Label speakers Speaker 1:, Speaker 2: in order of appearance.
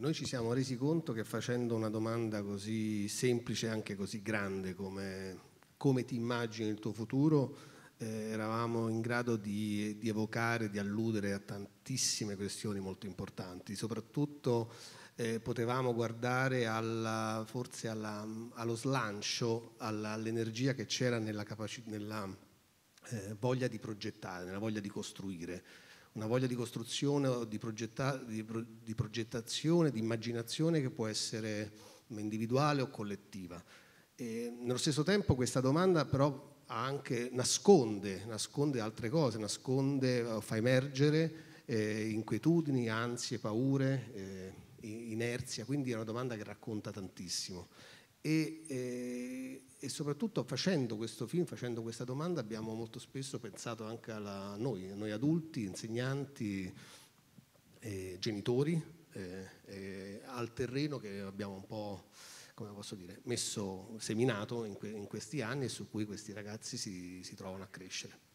Speaker 1: noi ci siamo resi conto che facendo una domanda così semplice e anche così grande come come ti immagini il tuo futuro, eh, eravamo in grado di, di, evocare, di alludere a tantissime questioni molto importanti, soprattutto eh, potevamo guardare alla, forse alla, allo slancio, alla, all'energia che c'era nella, capaci- nella eh, voglia di progettare, nella voglia di costruire una voglia di costruzione, di, progetta, di, pro, di progettazione, di immaginazione che può essere individuale o collettiva. E nello stesso tempo questa domanda però anche, nasconde, nasconde, altre cose, nasconde, eh, fa emergere eh, inquietudini, ansie, paure, eh, inerzia, quindi è una domanda che racconta tantissimo e, e, eh, e, soprattutto facendo questo film, facendo questa domanda, abbiamo molto spesso pensato anche a noi, noi adulti, insegnanti, eh, genitori, eh, eh, al terreno che abbiamo un po' come posso dire, messo, seminato in, que in questi anni e su cui questi ragazzi si, si trovano a crescere.